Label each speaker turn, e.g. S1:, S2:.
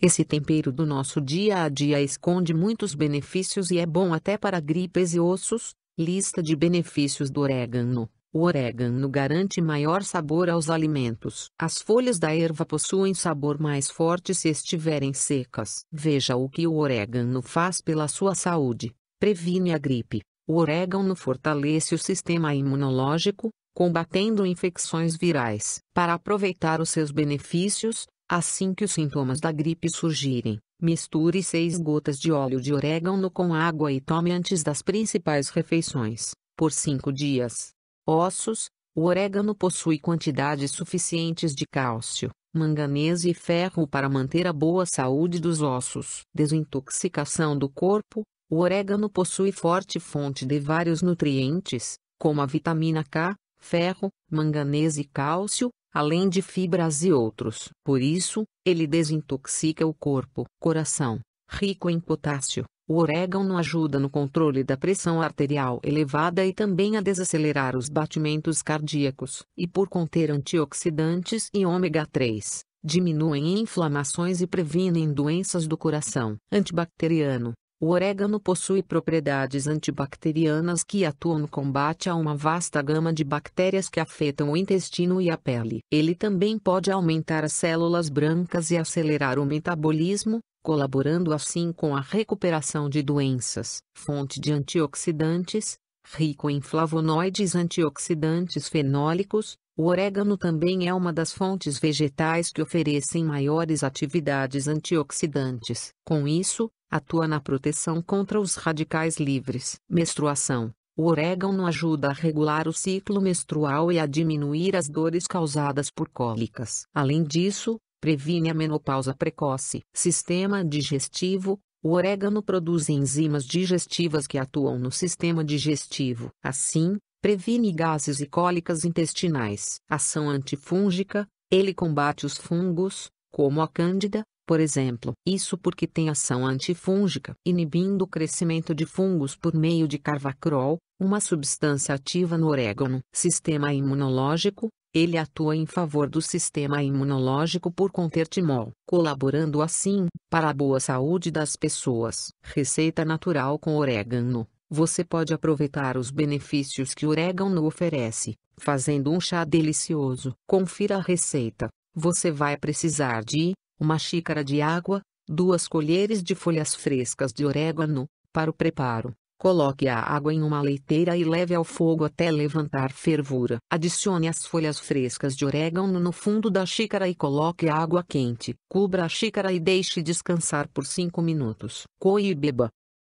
S1: Esse tempero do nosso dia a dia esconde muitos benefícios e é bom até para gripes e ossos. Lista de benefícios do orégano. O orégano garante maior sabor aos alimentos. As folhas da erva possuem sabor mais forte se estiverem secas. Veja o que o orégano faz pela sua saúde. Previne a gripe. O orégano fortalece o sistema imunológico, combatendo infecções virais. Para aproveitar os seus benefícios, Assim que os sintomas da gripe surgirem, misture 6 gotas de óleo de orégano com água e tome antes das principais refeições, por 5 dias. Ossos: O orégano possui quantidades suficientes de cálcio, manganese e ferro para manter a boa saúde dos ossos. Desintoxicação do corpo: O orégano possui forte fonte de vários nutrientes, como a vitamina K, ferro, manganês e cálcio, além de fibras e outros. Por isso, ele desintoxica o corpo. Coração, rico em potássio, o orégano ajuda no controle da pressão arterial elevada e também a desacelerar os batimentos cardíacos. E por conter antioxidantes e ômega 3, diminuem inflamações e previnem doenças do coração. Antibacteriano, o orégano possui propriedades antibacterianas que atuam no combate a uma vasta gama de bactérias que afetam o intestino e a pele. Ele também pode aumentar as células brancas e acelerar o metabolismo, colaborando assim com a recuperação de doenças. Fonte de antioxidantes: rico em flavonoides antioxidantes fenólicos, o orégano também é uma das fontes vegetais que oferecem maiores atividades antioxidantes. Com isso, atua na proteção contra os radicais livres. Menstruação. O orégano ajuda a regular o ciclo menstrual e a diminuir as dores causadas por cólicas. Além disso, previne a menopausa precoce. Sistema digestivo. O orégano produz enzimas digestivas que atuam no sistema digestivo. Assim, Previne gases e cólicas intestinais. Ação antifúngica, ele combate os fungos, como a cândida, por exemplo. Isso porque tem ação antifúngica, inibindo o crescimento de fungos por meio de carvacrol, uma substância ativa no orégano. Sistema imunológico, ele atua em favor do sistema imunológico por conter timol, colaborando assim para a boa saúde das pessoas. Receita natural com orégano. Você pode aproveitar os benefícios que o orégano oferece, fazendo um chá delicioso. Confira a receita. Você vai precisar de uma xícara de água, duas colheres de folhas frescas de orégano. Para o preparo, coloque a água em uma leiteira e leve ao fogo até levantar fervura. Adicione as folhas frescas de orégano no fundo da xícara e coloque a água quente. Cubra a xícara e deixe descansar por 5 minutos. Coe e beba.